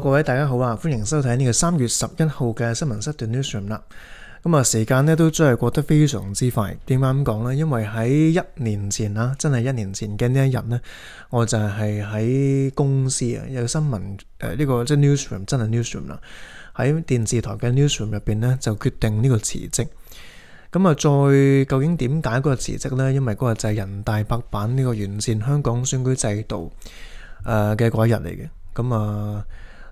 各位大家好啊，欢迎收睇呢个三月十一号嘅新闻室段 newsroom 啦。咁啊，时间咧都真系过得非常之快。点解咁讲呢？因为喺一年前啦，真系一年前嘅呢一日呢，我就系喺公司啊，有新闻诶，呢个即系 newsroom，真系 newsroom 啦。喺电视台嘅 newsroom 入边呢，就决定呢个辞职。咁啊，再究竟点解嗰个辞职呢？因为嗰个就系人大白板呢个完善香港选举制度诶嘅嗰一日嚟嘅。咁啊～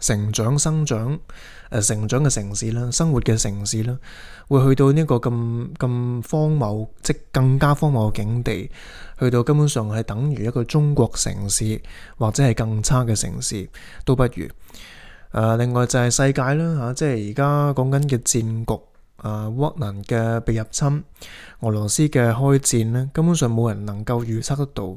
成長、生長、誒成長嘅城市啦，生活嘅城市啦，會去到呢個咁咁荒謬，即更加荒謬嘅境地，去到根本上係等於一個中國城市，或者係更差嘅城市都不如。誒，另外就係世界啦嚇，即係而家講緊嘅戰局，啊，沃能嘅被入侵，俄羅斯嘅開戰咧，根本上冇人能夠預測得到。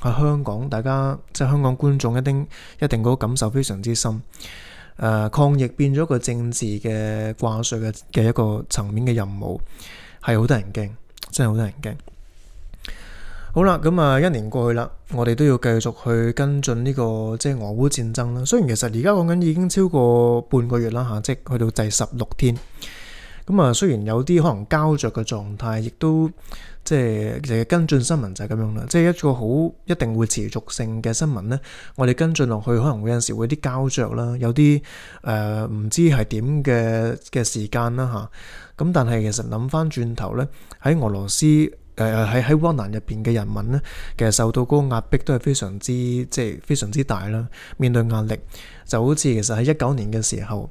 喺香港，大家即系香港觀眾一定一定嗰個感受非常之深。誒，抗疫變咗個政治嘅掛帅嘅嘅一個層面嘅任務，係好多人驚，真係好多人驚。好啦，咁啊一年過去啦，我哋都要繼續去跟進呢個即系俄烏戰爭啦。雖然其實而家講緊已經超過半個月啦，下即去到第十六天。咁啊，雖然有啲可能胶着嘅狀態，亦都。即係其實跟進新聞就係咁樣啦，即係一個好一定會持續性嘅新聞咧，我哋跟進落去可能會有時會啲膠着啦，有啲誒唔知係點嘅嘅時間啦嚇。咁但係其實諗翻轉頭咧，喺俄羅斯誒喺喺烏蘭入邊嘅人民咧，其實受到嗰個壓迫都係非常之即係非常之大啦。面對壓力就好似其實喺一九年嘅時候。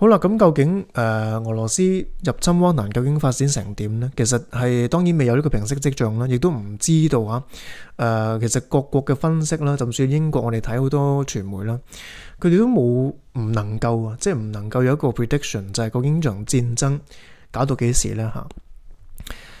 好啦，咁究竟誒俄羅斯入侵烏蘭究竟發展成點咧？其實係當然未有呢個平息跡象啦，亦都唔知道嚇誒。其實各國嘅分析啦，甚至英國，我哋睇好多傳媒啦，佢哋都冇唔能夠啊，即係唔能夠有一個 prediction，就係究竟從戰爭搞到幾時咧嚇？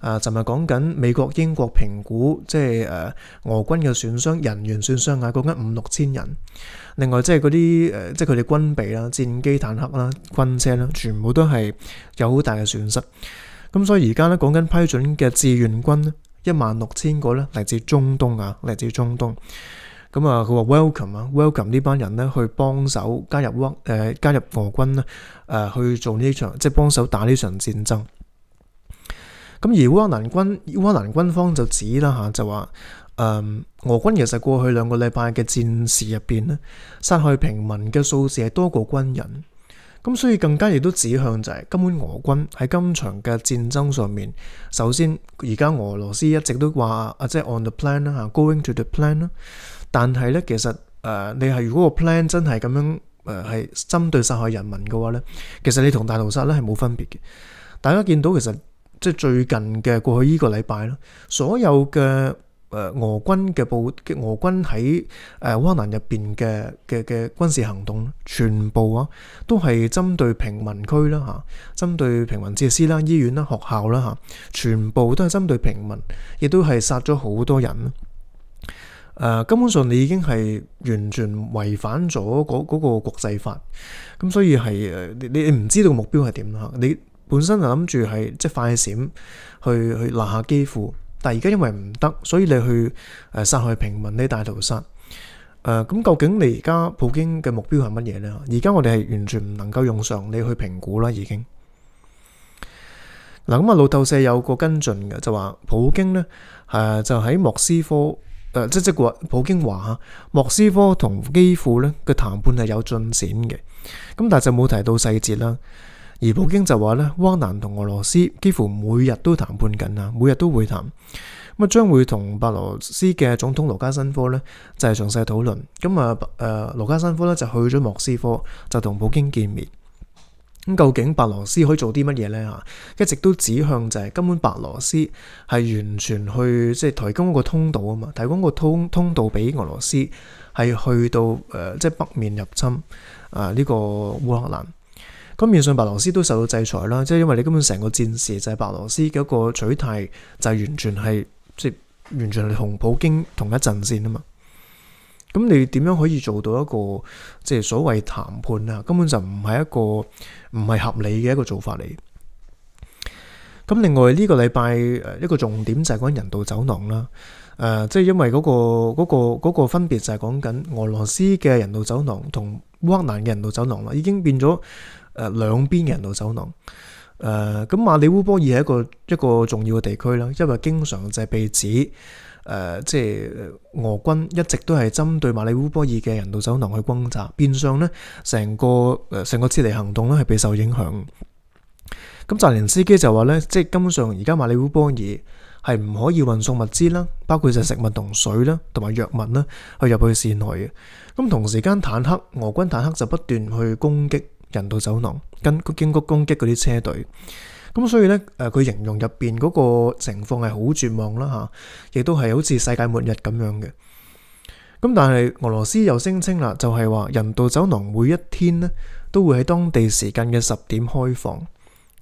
啊，就日講緊美國、英國評估，即係誒俄軍嘅損傷、人員損傷啊，講緊五六千人。另外即係嗰啲誒，即係佢哋軍備啦、戰機、坦克啦、軍車啦，全部都係有好大嘅損失。咁所以而家咧講緊批准嘅志願軍一萬六千個咧，嚟自中東啊，嚟自中東。咁啊，佢話 welcome 啊，welcome 呢班人咧去幫手加入俄誒加入俄軍咧，誒去做呢場即係幫手打呢場戰爭。咁而烏蘭軍烏蘭軍方就指啦，嚇就話，嗯，俄軍其實過去兩個禮拜嘅戰事入邊咧，殺害平民嘅數字係多過軍人。咁所以更加亦都指向就係根本俄軍喺今場嘅戰爭上面，首先而家俄羅斯一直都話啊，即系 on the plan 啦，吓 going to the plan 啦。但係咧，其實誒你係如果個 plan 真係咁樣誒係針對殺害人民嘅話咧，其實你同大屠殺咧係冇分別嘅。大家見到其實。即係最近嘅過去呢個禮拜啦，所有嘅誒俄軍嘅部嘅俄軍喺誒烏蘭入邊嘅嘅嘅軍事行動，全部啊都係針對平民區啦嚇，針對平民設施啦、醫院啦、學校啦嚇，全部都係針對平民，亦都係殺咗好多人。誒，根本上你已經係完全違反咗嗰嗰個國際法，咁所以係誒你你唔知道目標係點啦，你。本身就諗住係即快閃去去拿下基輔，但系而家因為唔得，所以你去诶杀害平民呢大屠殺誒咁，究竟你而家普京嘅目標係乜嘢咧？而家我哋係完全唔能夠用上你去評估啦，已經嗱咁啊，路透社有個跟進嘅就話普京咧誒就喺莫斯科誒即即話普京話莫斯科同基輔咧嘅談判係有進展嘅，咁但係就冇提到細節啦。而普京就話咧，汪克同俄羅斯幾乎每日都談判緊啊，每日都會談，咁啊將會同白羅斯嘅總統盧卡申科咧就係詳細討論。咁啊诶，盧卡申科咧就去咗莫斯科，就同普京見面。咁究竟白羅斯可以做啲乜嘢咧？吓，一直都指向就係根本白羅斯係完全去即係提供一個通道啊嘛，提供個通通道俾俄羅斯係去到诶即係北面入侵啊呢個烏克蘭。咁，面上白罗斯都受到制裁啦，即系因为你根本成个戰事就係白罗斯嘅一個取態，就完全係即系完全係同普京同一陣線啊嘛。咁你點樣可以做到一個即係所謂談判啊？根本就唔係一個唔係合理嘅一個做法嚟。咁另外呢個禮拜一個重點就係講人道走廊啦，誒即係因為嗰個嗰個嗰分別就係講緊俄羅斯嘅人道走廊同烏克蘭嘅人道走廊啦，已經變咗。诶兩邊嘅人道走廊誒，咁馬里烏波爾係一個一个重要嘅地區啦，因為經常就係被指誒，即係俄軍一直都係針對馬里烏波爾嘅人道走廊去轟炸，變相咧成個诶成个撤離行動咧係备受影響。咁泽连斯基就話咧，即系根本上而家馬里烏波爾係唔可以運送物資啦，包括就食物同水啦，同埋藥物啦，去入去市內嘅。咁同時間坦克俄軍坦克就不斷去攻擊。人道走廊跟佢經過攻擊嗰啲車隊，咁所以咧誒佢形容入边嗰個情況係好絕望啦吓，亦都係好似世界末日咁樣嘅。咁但係俄羅斯又聲稱啦，就係話人道走廊每一天咧都會喺當地時間嘅十點開放，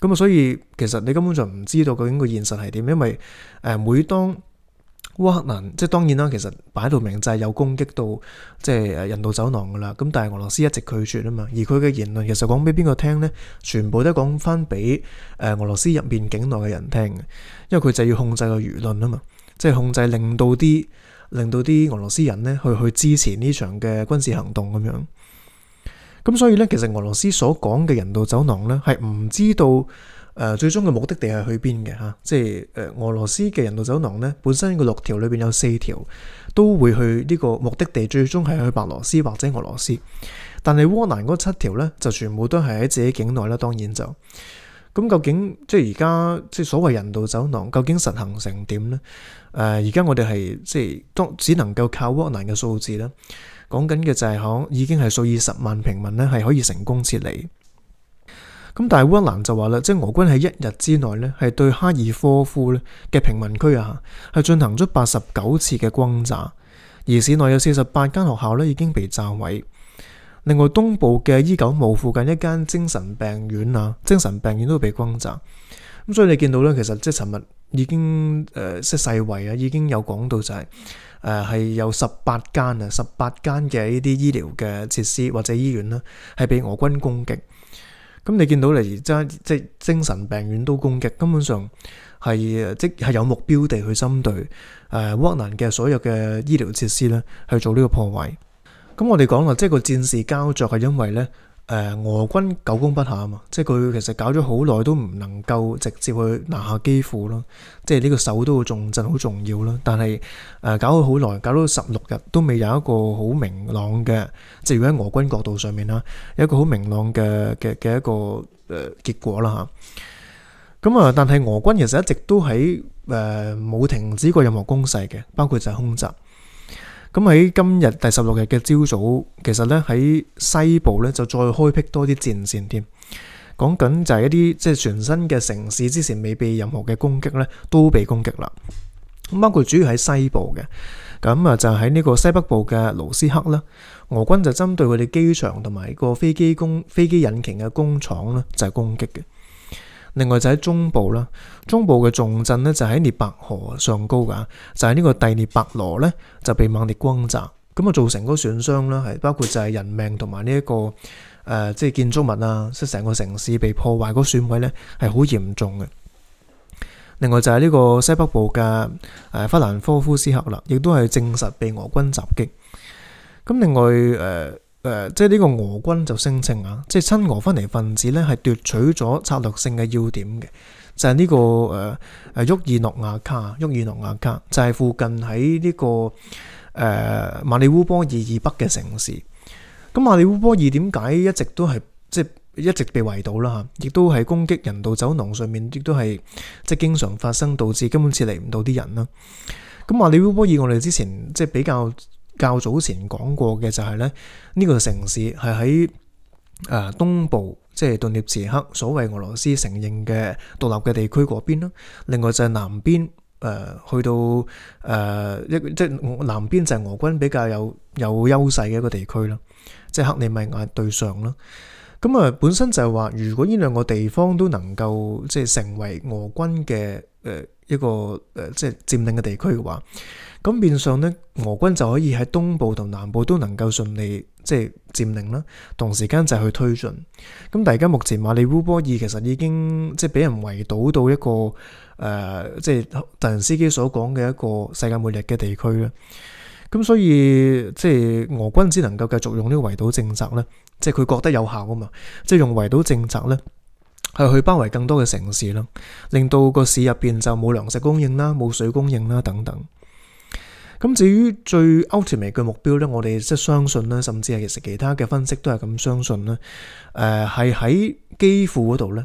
咁啊所以其實你根本就唔知道究竟個現實係點，因為誒每當烏克蘭即系當然啦，其實擺到明就係有攻擊到即係人道走廊噶啦。咁但係俄羅斯一直拒絕啊嘛。而佢嘅言論其實講俾邊個聽呢？全部都講翻俾诶俄羅斯入面境內嘅人聽嘅，因為佢就要控制個輿論啊嘛。即係控制令到啲令到啲俄羅斯人呢去去支持呢場嘅軍事行動咁樣。咁所以呢，其實俄羅斯所講嘅人道走廊呢，係唔知道。誒最終嘅目的地係去邊嘅嚇？即係誒俄羅斯嘅人道走廊咧，本身個六條裏邊有四條都會去呢個目的地，最終係去白俄羅斯或者俄羅斯。但係烏蘭嗰七條咧，就全部都係喺自己境內啦。當然就咁究竟即係而家即係所謂人道走廊，究竟實行成點咧？誒而家我哋係即係都只能夠靠烏蘭嘅數字啦，講緊嘅就係可已經係數以十萬平民咧係可以成功撤離。咁但系乌克兰就话啦，即系俄军喺一日之内咧，系对哈尔科夫咧嘅平民区啊，系进行咗八十九次嘅轰炸，而市内有四十八间学校咧已经被炸毁。另外，东部嘅伊久姆附近一间精神病院啊，精神病院都被轰炸。咁所以你见到咧，其实即系寻日已经诶，即系世卫啊，已经有讲到就系诶系有十八间啊，十八间嘅呢啲医疗嘅设施或者医院啦，系被俄军攻击。咁你見到嚟即系精神病院都攻擊，根本上係即系有目標地去針對誒烏難嘅所有嘅醫療設施咧，去做呢個破壞。咁我哋講話，即系個戰事交作係因為咧。誒俄軍久攻不下啊嘛，即係佢其實搞咗好耐都唔能夠直接去拿下基輔咯，即係呢個首都重鎮好重要啦。但係誒搞咗好耐，搞到十六日都未有一個好明朗嘅，即係如果喺俄軍角度上面啦，有一個好明朗嘅嘅嘅一個誒結果啦嚇。咁啊，但係俄軍其實一直都喺誒冇停止過任何攻勢嘅，包括就係空襲。咁喺今日第十六日嘅朝早，其实咧喺西部咧就再开辟多啲战线添，讲紧就系一啲即系全新嘅城市，之前未被任何嘅攻击咧，都被攻击啦。咁包括主要喺西部嘅，咁啊就喺呢个西北部嘅卢斯克啦，俄军就针对佢哋机场同埋个飞机工飞机引擎嘅工厂咧就系攻击嘅。另外就喺中部啦，中部嘅重镇呢，就喺涅伯河上高噶，就系呢个第涅伯罗呢，就被猛烈轰炸，咁啊造成嗰个损伤啦，系包括就系人命同埋呢一个诶即系建筑物啊，即系成个城市被破坏嗰损毁呢，系好严重嘅。另外就系呢个西北部嘅诶弗兰科夫斯克啦，亦都系证实被俄军袭击。咁另外诶。诶，即系呢个俄军就声称啊，即系亲俄分离分子咧系夺取咗策略性嘅要点嘅，就系呢个诶诶沃尔诺亚卡、沃尔诺亚卡，就系附近喺呢个诶马里乌波尔以北嘅城市。咁马里乌波尔点解一直都系即系一直被围堵啦？亦都系攻击人道走廊上面，亦都系即系经常发生，导致根本撤离唔到啲人啦。咁马里乌波尔我哋之前即系比较。較早前講過嘅就係咧，呢個城市係喺诶東部，即係顿涅茨克，所謂俄羅斯承認嘅獨立嘅地區嗰邊另外就係南邊，誒去到誒一即系南邊就係俄軍比較有有優勢嘅一個地區啦，即係克里米亞對上啦。咁啊，本身就係話，如果呢兩個地方都能夠即係成為俄軍嘅诶一個诶即係佔領嘅地區嘅話，咁变相咧俄軍就可以喺東部同南部都能夠順利即係佔領啦。同時间就去推進。咁大家目前馬里乌波爾其實已經即係俾人圍堵到一個誒，即係達仁斯基所講嘅一個世界末日嘅地區啦。咁所以即係俄軍只能夠繼續用呢個圍堵政策咧。即系佢覺得有效啊嘛！即系用圍島政策咧，係去包圍更多嘅城市啦，令到個市入边就冇糧食供應啦，冇水供應啦等等。咁至於最 ultimate 嘅目標咧，我哋即系相信啦，甚至系其實其他嘅分析都係咁相信啦。誒，係喺基庫嗰度咧。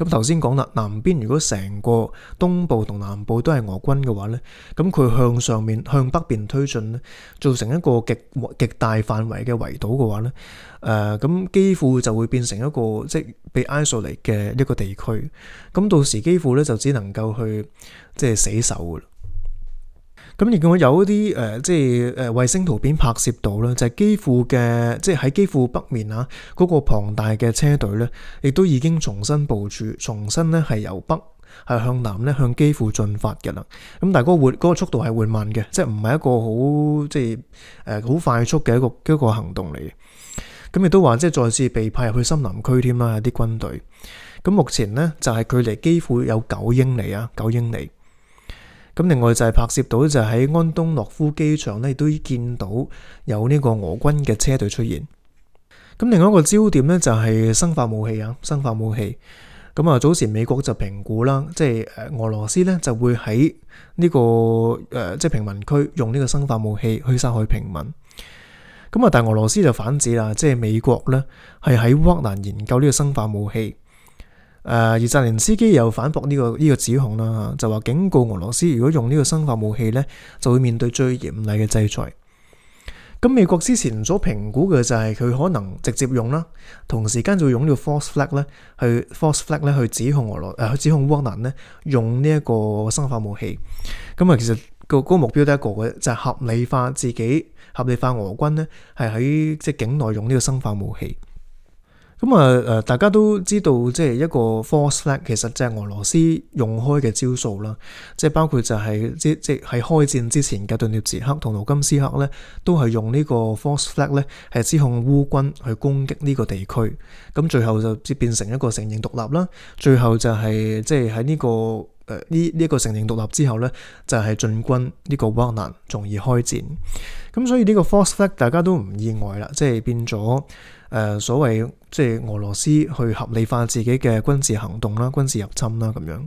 咁頭先講啦，南邊如果成個東部同南部都係俄軍嘅話咧，咁佢向上面向北邊推進咧，造成一個極極大範圍嘅圍堵嘅話咧，誒咁幾乎就會變成一個即係被 isolate 嘅一個地區，咁到時幾乎咧就只能夠去即係死守咁亦叫我有一啲誒，即係誒衛星圖片拍攝到啦，就係機庫嘅，即係喺機庫北面啊，嗰個龐大嘅車隊咧，亦都已經重新部署，重新咧係由北係向南咧向機庫進發嘅啦。咁但係嗰個活嗰速度係緩慢嘅，即係唔係一個好即係誒好快速嘅一個一個行動嚟。咁亦都話即係再次被派入去森林區添啦，啲軍隊。咁目前咧就係距離機庫有九英里啊，九英里。咁另外就係拍攝到就喺安东诺夫機場咧，亦都見到有呢個俄軍嘅車隊出現。咁另外一個焦點咧就係生化武器啊，生化武器。咁啊，早前美國就評估啦，即係诶俄羅斯咧就會喺呢個誒即系平民區用呢個生化武器去殺害平民。咁啊，但俄羅斯就反指啦，即係美國咧係喺乌克兰研究呢個生化武器。诶，而泽连斯基又反驳呢个呢个指控啦，就话警告俄罗斯，如果用呢个生化武器咧，就会面对最严厉嘅制裁。咁美国之前所评估嘅就系佢可能直接用啦，同时间就用个 f o r c e flag 咧，去 f o r c e flag 咧去指控俄罗诶，去指控乌克兰咧用呢一个生化武器。咁啊，其实个个目标都一个嘅，就系合理化自己合理化俄军咧系喺即系境内用呢个生化武器。咁啊，诶，大家都知道，即係一個 f o r c e flag，其實就係俄羅斯用開嘅招數啦，即系包括就係即即喺開戰之前嘅顿涅茨克同卢甘斯克咧，都係用呢個 f o r c e flag 咧，係指控烏軍去攻擊呢個地區，咁最後就變變成一個承認獨立啦，最後就係即係喺呢個。呢呢个個承认獨立之後咧，就係進軍呢個沃難，仲而開展，咁所以呢個 f o c e f a c t 大家都唔意外啦，即係變咗誒所謂即係俄羅斯去合理化自己嘅軍事行動啦、軍事入侵啦咁樣。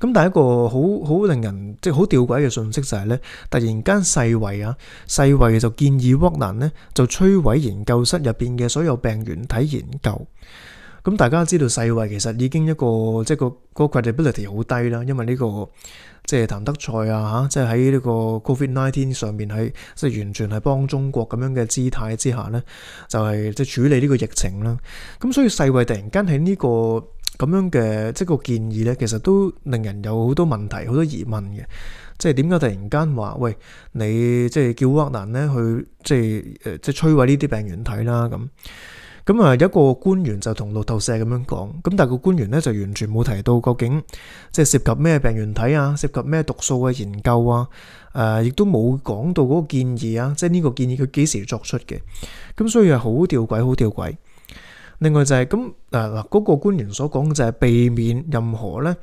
咁第一個好好令人即係好吊鬼嘅訊息就係咧，突然間世卫啊，世卫就建議沃難咧就摧毀研究室入边嘅所有病原體研究。咁大家知道世卫其實已經一個即系個個 credibility 好低啦，因為呢個即係譚德赛啊吓，即係喺呢個 Covid Nineteen 上面係即系完全係幫中國咁樣嘅姿態之下咧，就係即系處理呢個疫情啦。咁所以世衛突然間喺呢個咁樣嘅即係個建議咧，其實都令人有好多問題、好多疑問嘅。即系點解突然間話喂你即係叫厄兰咧去即係诶，即系摧毀呢啲病原體啦咁？咁啊，一个官员就同路透社咁样讲，咁但系个官员咧就完全冇提到究竟即系涉及咩病原体啊，涉及咩毒素嘅研究啊，诶，亦都冇讲到嗰个建议啊，即系呢个建议佢几时作出嘅，咁所以系好吊鬼，好吊鬼。另外就系咁，诶嗱，嗰个官员所讲就系避免任何咧，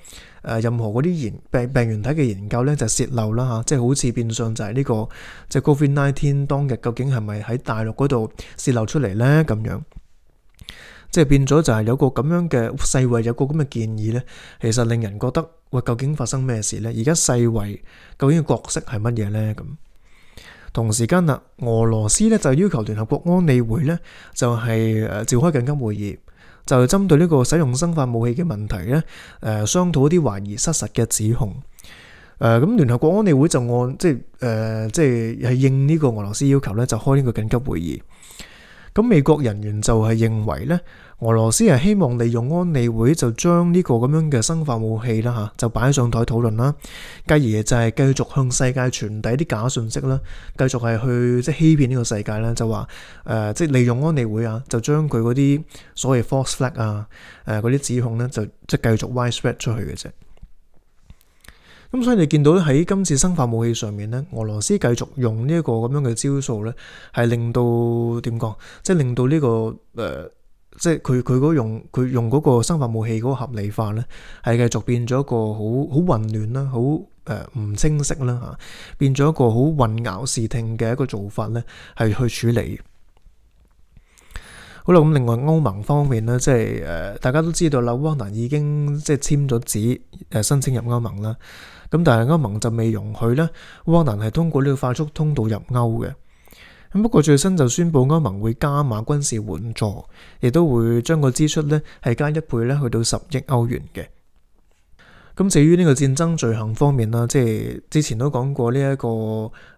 诶任何嗰啲研病病原体嘅研究咧就泄漏啦吓，即系好似变相就系呢个即系 COVID nineteen 当日究竟系咪喺大陆嗰度泄漏出嚟咧咁样？即係變咗就係有個咁樣嘅世卫有個咁嘅建議咧，其實令人覺得喂，究竟發生咩事咧？而家世卫究竟嘅角色係乜嘢咧？咁同時間啦，俄羅斯咧就要求聯合國安理會咧就係誒召開緊急會議，就針對呢個使用生化武器嘅問題咧誒商討一啲懷疑失實嘅指控。誒咁聯合國安理會就按即係誒即係係應呢個俄羅斯要求咧就開呢個緊急會議。咁美國人員就係認為咧，俄羅斯係希望利用安理會就將呢個咁樣嘅生化武器啦吓，就擺上台討論啦。繼而就係繼續向世界傳遞啲假信息啦，繼續係去即係欺騙呢個世界啦，就話誒即係利用安理會啊，就將佢嗰啲所謂 false flag 啊诶嗰啲指控咧，就即係繼續 widespread 出去嘅啫。咁所以你見到喺今次生化武器上面咧，俄羅斯繼續用呢一個咁樣嘅招數咧，係令到點講？即系令到呢個誒，即系佢佢嗰用佢用嗰個生化武器嗰合理化咧，係繼續變咗一個好好混亂啦，好诶，唔清晰啦吓，變咗一個好混淆視聽嘅一個做法咧，係去處理。好啦，咁另外歐盟方面咧，即係誒大家都知道啦，克南已經即係簽咗紙誒申請入歐盟啦。咁但系歐盟就未容許咧，克兰係通過呢個快速通道入歐嘅。咁不過最新就宣布歐盟會加碼軍事援助，亦都會將個支出咧係加一倍咧，去到十億歐元嘅。咁至於呢個戰爭罪行方面啦，即係之前都講過呢一個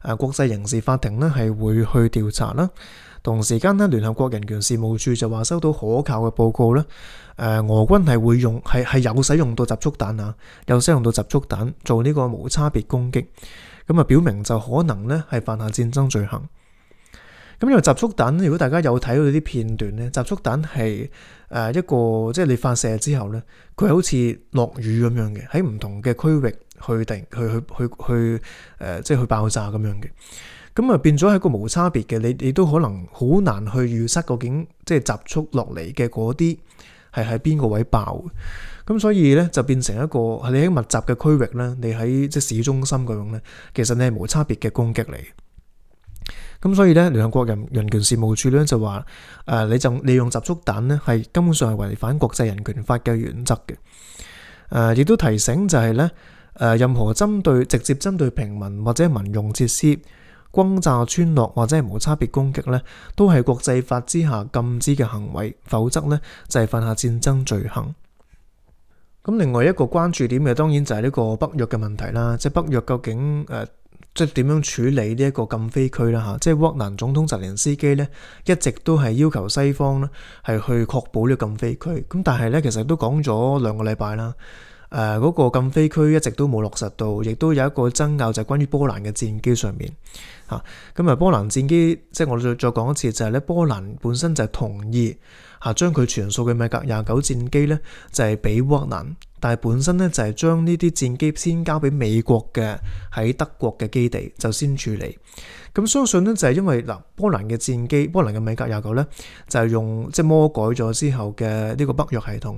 诶國際刑事法庭咧係會去調查啦。同時間咧聯合國人權事務處就話收到可靠嘅報告啦。誒俄軍係會用係係有使用到集束彈啊，有使用到集束彈做呢個無差別攻擊，咁啊表明就可能咧係犯下戰爭罪行。咁因為集束彈，如果大家有睇到啲片段咧，集束彈係誒一個即係你發射之後咧，佢好似落雨咁樣嘅，喺唔同嘅區域去突然去去去去誒，即係去爆炸咁樣嘅。咁啊變咗係個無差別嘅，你你都可能好難去預測究竟即係集束落嚟嘅嗰啲。係喺邊個位爆？咁所以咧就變成一個，你喺密集嘅區域咧，你喺即市中心嗰種咧，其實你係冇差別嘅攻擊嚟。咁所以咧，联合國人人權事務處咧就話：誒，你就利用集束彈咧，係根本上係違反國際人權法嘅原則嘅。誒，亦都提醒就係咧，誒，任何針對直接針對平民或者民用設施。轰炸村落或者系无差别攻击咧，都系国际法之下禁止嘅行为，否则咧就系犯下战争罪行。咁另外一个关注点嘅，当然就系呢个北约嘅问题啦，即系北约究竟诶，即系点样处理呢一个禁飞区啦？吓，即系乌克兰总统泽连斯基咧，一直都系要求西方咧系去确保呢个禁飞区，咁但系咧其实都讲咗两个礼拜啦。誒嗰個禁飛區一直都冇落實到，亦都有一個爭拗就係關於波蘭嘅戰機上面嚇。咁啊，波蘭戰機即係我再再講一次，就係咧波蘭本身就同意嚇將佢全數嘅米格廿九戰機咧就係俾烏克蘭，但係本身咧就係將呢啲戰機先交俾美國嘅喺德國嘅基地就先處理。咁相信咧就係因為嗱，波蘭嘅戰機，波蘭嘅米格廿九咧就係用即係魔改咗之後嘅呢個北約系統。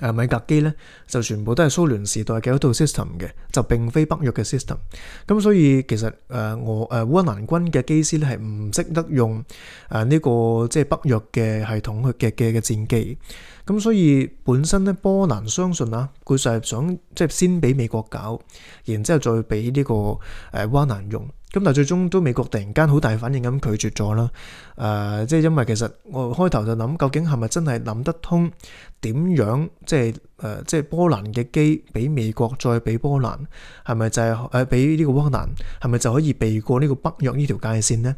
诶米格机咧就全部都系苏联时代嘅一套 system 嘅，就并非北约嘅 system。咁所以其实诶我誒烏兰军嘅机师咧系唔识得用诶呢个即系北约嘅系统去嘅嘅嘅战机。咁所以本身咧波兰相信啊，佢就系想即系先俾美国搞，然之后再俾呢個誒烏兰用。咁但係最終都美國突然間好大反應咁拒絕咗啦，誒，即係因為其實我開頭就諗究竟係咪真係諗得通點樣，即係誒，即係波蘭嘅機俾美國再俾波蘭，係咪就係诶俾呢個波蘭，係咪就可以避過呢個北約呢條界線呢？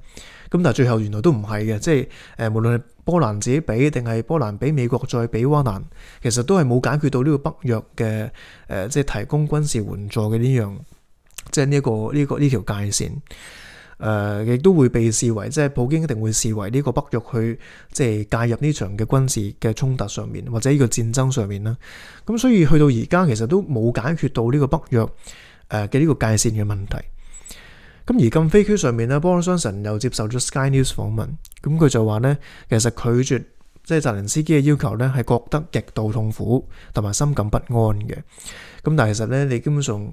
咁但係最後原來都唔係嘅，即係誒，無論係波蘭自己俾定係波蘭俾美國再俾波蘭，其實都係冇解決到呢個北約嘅誒，即係提供軍事援助嘅呢樣。即系呢個呢个呢條界線，誒亦都會被視為，即係普京一定會視為呢個北約去即係介入呢場嘅軍事嘅衝突上面，或者呢個戰爭上面啦。咁所以去到而家，其實都冇解決到呢個北約誒嘅呢個界線嘅問題。咁而禁飛區上面呢 b o h Johnson 又接受咗 Sky News 訪問，咁佢就話呢，其實拒絕即係澤林斯基嘅要求呢，係覺得極度痛苦同埋心感不安嘅。咁但係其實呢，你基本上。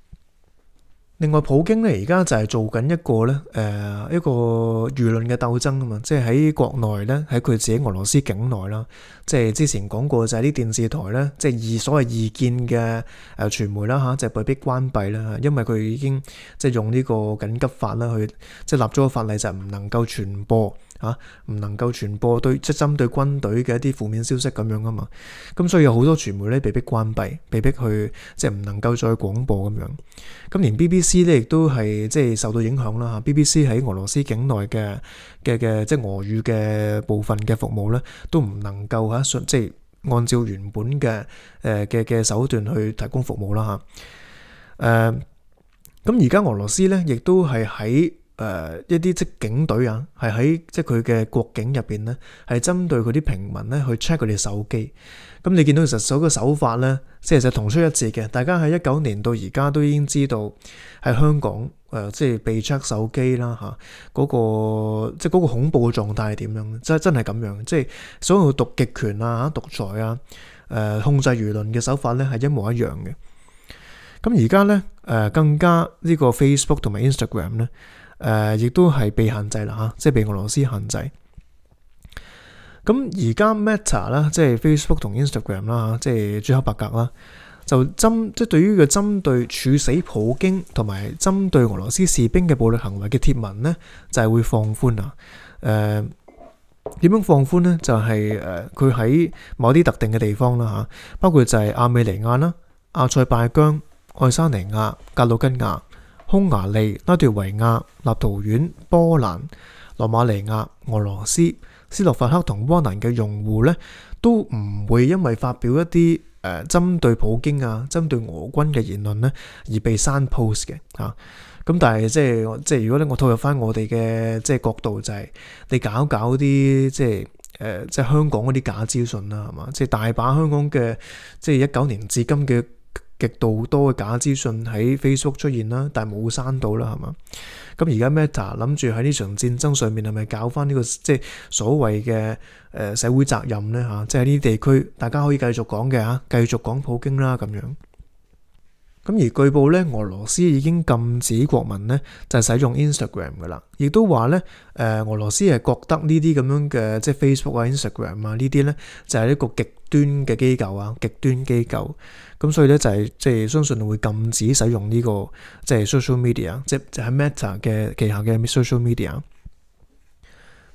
另外，普京咧而家就係做緊一個咧，誒一個輿論嘅鬥爭啊嘛，即係喺國內咧，喺佢自己俄羅斯境內啦。即係之前講過就係啲電視台咧，即係意所謂意見嘅誒傳媒啦嚇，就被迫關閉啦，因為佢已經即係用呢個緊急法啦去即係立咗個法例就唔能夠傳播。嚇唔能夠傳播對即針對軍隊嘅一啲負面消息咁樣啊嘛，咁所以有好多傳媒咧被逼關閉，被逼去即唔能夠再廣播咁樣。咁連 BBC 咧亦都係即受到影響啦嚇。BBC 喺俄羅斯境內嘅嘅嘅即俄語嘅部分嘅服務咧都唔能夠嚇即按照原本嘅誒嘅嘅手段去提供服務啦嚇。誒咁而家俄羅斯咧亦都係喺誒一啲即警隊啊，係喺即佢嘅國警入边咧，係針對佢啲平民咧去 check 佢哋手機。咁你見到其實手嘅手法咧，即其實同出一辙嘅。大家喺一九年到而家都已經知道喺香港誒，即被 check 手機啦吓，嗰個即嗰个恐怖嘅狀態係點樣，真真係咁樣，即所有獨極權啊、獨裁啊、誒控制輿論嘅手法咧係一模一樣嘅。咁而家咧誒更加呢個 Facebook 同埋 Instagram 咧。誒，亦都係被限制啦嚇，即係被俄羅斯限制。咁而家 Meta 啦，即係 Facebook 同 Instagram 啦，即係朱克伯格啦，就針即係對於佢針對處死普京同埋針對俄羅斯士兵嘅暴力行為嘅貼文咧，就係會放寬啊。誒，點樣放寬咧？就係誒，佢喺某啲特定嘅地方啦嚇，包括就係亞美尼亞啦、阿塞拜疆、愛沙尼亞、格魯根亞。匈牙利、拉脱維亞、立陶宛、波蘭、羅馬尼亞、俄羅斯、斯洛伐克同波蘭嘅用户咧，都唔會因為發表一啲誒針對普京啊、針對俄軍嘅言論咧而被刪 post 嘅嚇。咁但係即係即系如果咧我套入翻我哋嘅即係角度，就係你搞搞啲即係誒即係香港嗰啲假資訊啦，係嘛？即係大把香港嘅即係一九年至今嘅。極度多嘅假資訊喺 Facebook 出現啦，但係冇刪到啦，係嘛？咁而家 Meta 諗住喺呢場戰爭上面係咪搞翻呢個即係所謂嘅誒社會責任咧？嚇，即係呢啲地區大家可以繼續講嘅嚇，繼續講普京啦咁樣。咁而據報咧，俄羅斯已經禁止國民咧就使用 Instagram 噶啦，亦都話咧誒，俄羅斯係覺得呢啲咁樣嘅即係 Facebook 啊、Instagram 啊呢啲咧就係一個極端嘅機構啊，極端機構，咁所以咧就係即係相信會禁止使用呢個即係 social media，即即係 Meta 嘅旗下嘅 social media。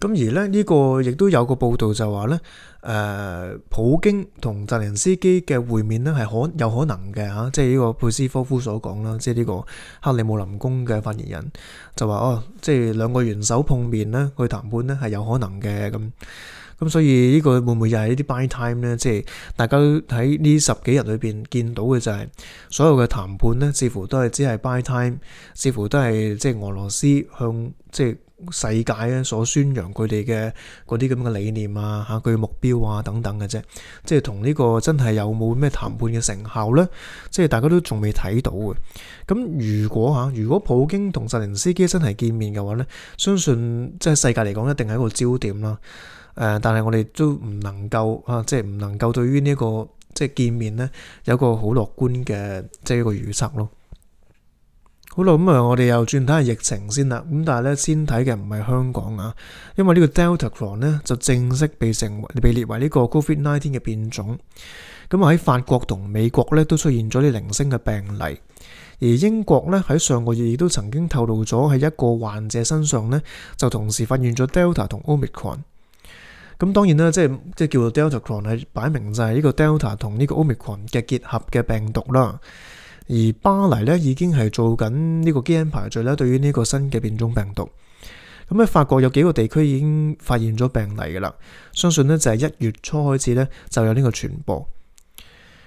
咁而咧呢个亦都有个报道就话咧，誒普京同泽连斯基嘅会面咧系可有可能嘅吓，即系呢个佩斯科夫所讲啦，即系呢个克里姆林宫嘅发言人就话哦，即系两个元首碰面咧去谈判咧系有可能嘅咁。咁所以呢个会唔会又系呢啲 by time 咧？即系大家都喺呢十几日里边见到嘅就系所有嘅谈判咧，似乎都系只系 by time，似乎都系即系俄罗斯向即系。世界咧所宣揚佢哋嘅嗰啲咁嘅理念啊，吓佢目標啊等等嘅啫，即係同呢個真係有冇咩談判嘅成效咧？即係大家都仲未睇到嘅。咁如果吓，如果普京同澤林斯基真係見面嘅話咧，相信即係世界嚟講一定係一個焦點啦。诶，但係我哋都唔能夠嚇，即係唔能夠對於呢個即係見面咧，有個好樂觀嘅即係一個預測咯。好啦，咁啊，我哋又轉睇下疫情先啦。咁但系咧，先睇嘅唔係香港啊，因為呢個 Delta c r o n 咧就正式被成為被列為呢個 Covid Nineteen 嘅變種。咁啊喺法國同美國咧都出現咗啲零星嘅病例，而英國咧喺上個月亦都曾經透露咗喺一個患者身上咧就同時發現咗 Delta 同 Omicron。咁當然啦，即系即係叫做 Delta c r o n 系擺明就係呢個 Delta 同呢個 Omicron 嘅結合嘅病毒啦。而巴黎咧已經係做緊呢個基因排序咧，對於呢個新嘅變種病毒。咁喺法國有幾個地區已經發現咗病例噶啦，相信咧就係一月初開始咧就有呢個傳播。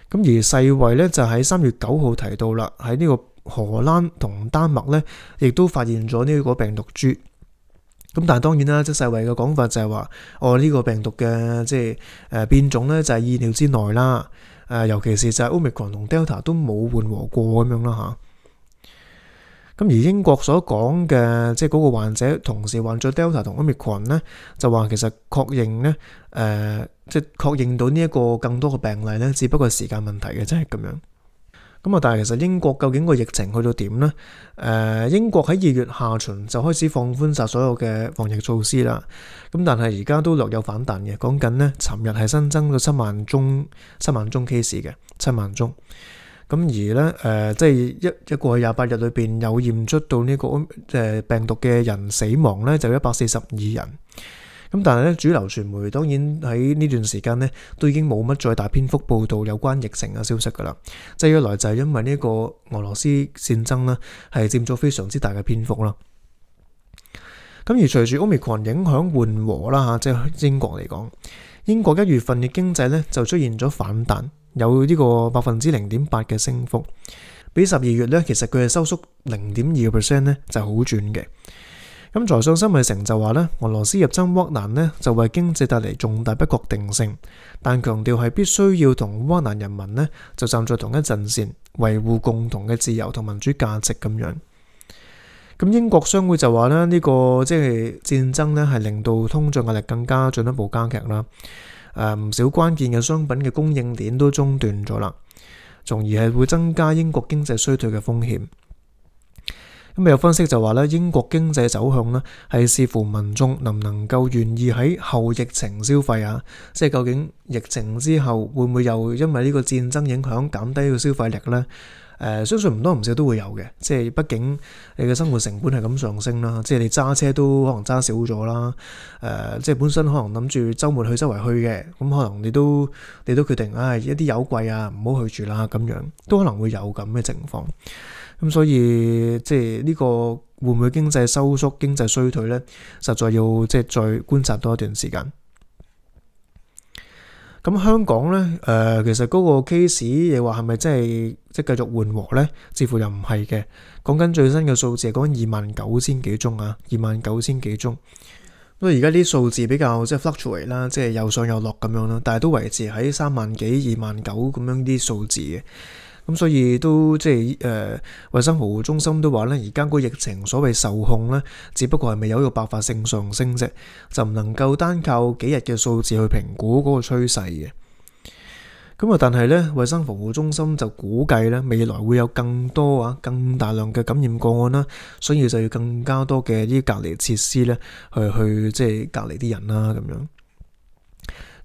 咁而世衛咧就喺三月九號提到啦，喺呢個荷蘭同丹麥咧，亦都發現咗呢個病毒株。咁但係當然啦，即世衛嘅講法就係話，我呢個病毒嘅即係诶變種咧就係意料之內啦。誒，尤其是就係 Omicron 同 Delta 都冇緩和過咁樣啦嚇。咁而英國所講嘅，即係嗰個患者同時患咗 Delta 同 Omicron 咧，就話其實確認咧，誒，即係確認到呢一個更多嘅病例咧，只不過時間問題嘅即係咁樣。咁啊！但系其实英国究竟个疫情去到点呢？诶，英国喺二月下旬就开始放宽晒所有嘅防疫措施啦。咁但系而家都略有反弹嘅，讲紧呢，寻日系新增咗七万宗七万宗 case 嘅七万宗。咁而呢，诶，即系一一去廿八日里边有验出到呢个诶病毒嘅人死亡呢，就一百四十二人。咁但系咧，主流传媒当然喺呢段时间咧，都已经冇乜再大篇幅报道有关疫情嘅消息噶啦。即系一来就系因为呢个俄罗斯战争啦，系占咗非常之大嘅篇幅啦。咁而随住 Omicron 影响缓和啦吓，即系英国嚟讲，英国一月份嘅经济咧就出现咗反弹，有呢个百分之零点八嘅升幅，比十二月咧其实佢系收缩零点二个 percent 咧，就好转嘅。咁财商新闻成就话咧，俄罗斯入侵乌克兰咧就为经济带嚟重大不确定性，但强调系必须要同乌克兰人民咧就站在同一阵线，维护共同嘅自由同民主价值咁样。咁英国商会就话咧呢个即系战争咧系令到通胀压力更加进一步加剧啦，诶唔少关键嘅商品嘅供应链都中断咗啦，从而系会增加英国经济衰退嘅风险。咁有分析就話咧，英國經濟走向咧係視乎民眾能唔能夠願意喺後疫情消費啊！即系究竟疫情之後會唔會又因為呢個戰爭影響減低個消費力咧？誒，相信唔多唔少都會有嘅。即係畢竟你嘅生活成本係咁上升啦，即係你揸車都可能揸少咗啦。誒，即係本身可能諗住周末去周圍去嘅，咁可能你都你都決定誒一啲有貴啊唔好去住啦咁樣，都可能會有咁嘅情況。咁所以即係呢個會唔會經濟收縮、經濟衰退咧？實在要即係再觀察多一段時間。咁香港咧，誒其實嗰個 case 亦話係咪真係即係繼續緩和咧？似乎又唔係嘅。講緊最新嘅數字，講緊二萬九千幾宗啊，二萬九千幾宗。咁而家啲數字比較即係 fluctuate 啦，即係又上又落咁樣啦，但係都維持喺三萬幾、二萬九咁樣啲數字嘅。咁所以都即系诶，卫生防护中心都话咧，而家个疫情所谓受控咧，只不过系咪有一个爆发性上升啫，就唔能够单靠几日嘅数字去评估嗰个趋势嘅。咁啊，但系咧，卫生防护中心就估计咧，未来会有更多啊，更大量嘅感染个案啦，所以就要更加多嘅啲隔离设施咧，去去即系隔离啲人啦，咁样。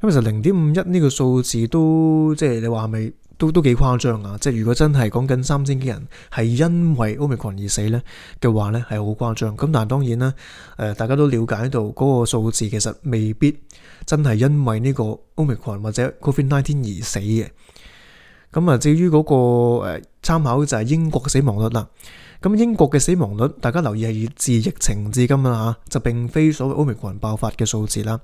咁其实零点五一呢个数字都即系你话系咪都都几夸张啊？即系如果真系讲紧三千几人系因为 omicron 而死咧嘅话咧系好夸张。咁但系当然啦，诶大家都了解到嗰个数字其实未必真系因为呢个 omicron 或者 covid nineteen 而死嘅。咁啊，至於嗰個参、參考就係英國死亡率啦。咁英國嘅死亡率，大家留意係自疫情至今啦吓，就並非所謂奧密克戎爆發嘅數字啦，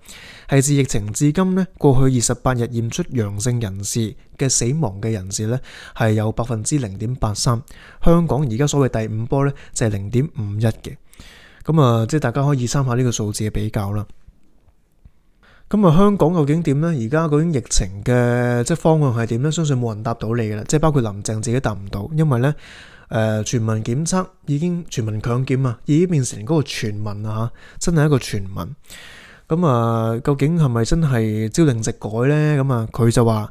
係自疫情至今呢過去二十八日驗出陽性人士嘅死亡嘅人士呢係有百分之零點八三。香港而家所謂第五波呢，就係零點五一嘅。咁啊，即系大家可以參考呢個數字嘅比較啦。咁啊，香港究竟点呢？而家究竟疫情嘅即系方案系点呢？相信冇人答到你嘅啦，即系包括林郑自己答唔到，因为呢，诶，全民检测已经全民强检啊，已经变成嗰个全民啦吓，真系一个全民。咁啊，究竟系咪真系朝令夕改呢？咁啊，佢就话。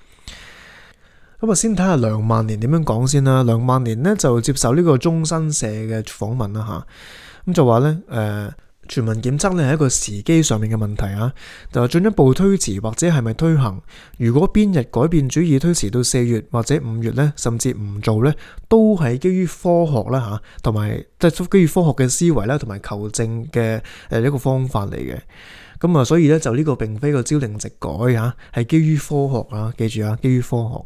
咁啊，先睇下梁万年点样讲先啦。梁万年咧就接受呢个中新社嘅访问啦，吓咁就话咧，诶，全民检测咧系一个时机上面嘅问题啊。就进一步推迟或者系咪推行？如果边日改变主意，推迟到四月或者五月咧，甚至唔做咧，都系基于科学啦，吓同埋即系基于科学嘅思维啦，同埋求证嘅诶一个方法嚟嘅。咁啊，所以咧就呢个并非个朝令夕改吓，系基于科学啊，记住啊，基于科学。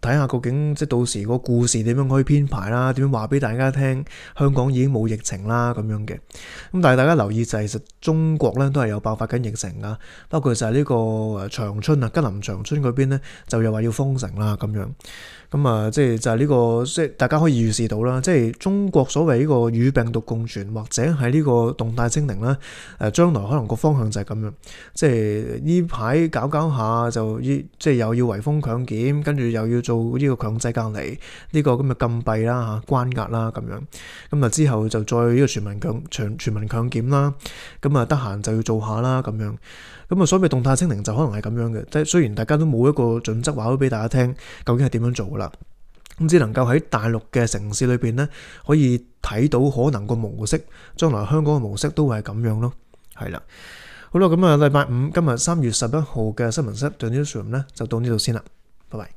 睇下究竟即系到时个故事点样可以编排啦，点样话俾大家听香港已经冇疫情啦咁样嘅。咁但系大家留意就系其中国咧都系有爆发紧疫情啊。包括就系呢个长春啊，吉林长春嗰边咧就又话要封城啦咁样。咁啊，即系就系呢个即系大家可以预示到啦，即系中国所谓呢个与病毒共存或者喺呢个动态清零啦，诶将来可能个方向就系咁样，即系呢排搞搞下就即系又要围封强检，跟住又要。做呢個強制隔離，呢個咁嘅禁閉啦、嚇關押啦咁樣，咁啊之後就再呢個全民強全民強檢啦，咁啊得閒就要做下啦咁樣，咁啊所謂動態清零就可能係咁樣嘅，即係雖然大家都冇一個準則話咗俾大家聽，究竟係點樣做噶啦，咁只能夠喺大陸嘅城市裏面咧，可以睇到可能個模式，將來香港嘅模式都會係咁樣咯，係啦，好啦，咁啊，禮拜五今日三月十一號嘅新聞室 n e w s o 咧，就到呢度先啦，拜拜。